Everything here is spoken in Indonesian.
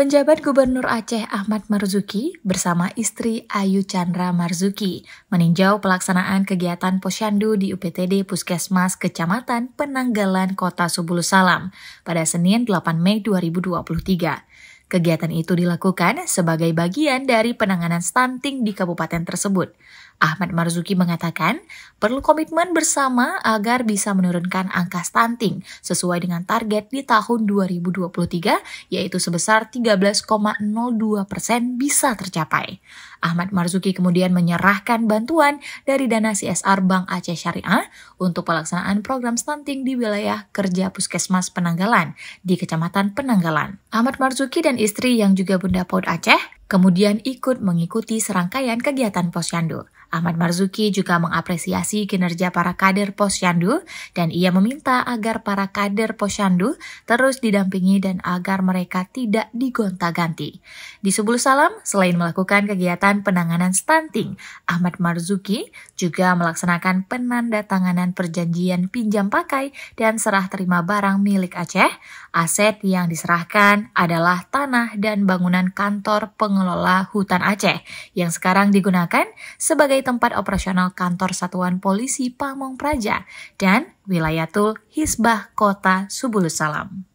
Penjabat Gubernur Aceh Ahmad Marzuki bersama istri Ayu Chandra Marzuki meninjau pelaksanaan kegiatan posyandu di UPTD Puskesmas Kecamatan Penanggalan Kota Subulus Salam pada Senin 8 Mei 2023. Kegiatan itu dilakukan sebagai bagian dari penanganan stunting di kabupaten tersebut. Ahmad Marzuki mengatakan, perlu komitmen bersama agar bisa menurunkan angka stunting sesuai dengan target di tahun 2023, yaitu sebesar 13,02 persen bisa tercapai. Ahmad Marzuki kemudian menyerahkan bantuan dari dana CSR Bank Aceh Syariah untuk pelaksanaan program stunting di wilayah kerja Puskesmas Penanggalan di Kecamatan Penanggalan. Ahmad Marzuki dan istri yang juga Bunda Paud Aceh, kemudian ikut mengikuti serangkaian kegiatan posyandu. Ahmad Marzuki juga mengapresiasi kinerja para kader posyandu dan ia meminta agar para kader posyandu terus didampingi dan agar mereka tidak digonta-ganti. Di Sebulu Salam, selain melakukan kegiatan penanganan stunting, Ahmad Marzuki juga melaksanakan penanda tanganan perjanjian pinjam pakai dan serah terima barang milik Aceh. Aset yang diserahkan adalah tanah dan bangunan kantor pengelola hutan Aceh yang sekarang digunakan sebagai sebagai tempat operasional kantor Satuan Polisi Pamong Praja dan Wilayatul Hisbah Kota Subulussalam.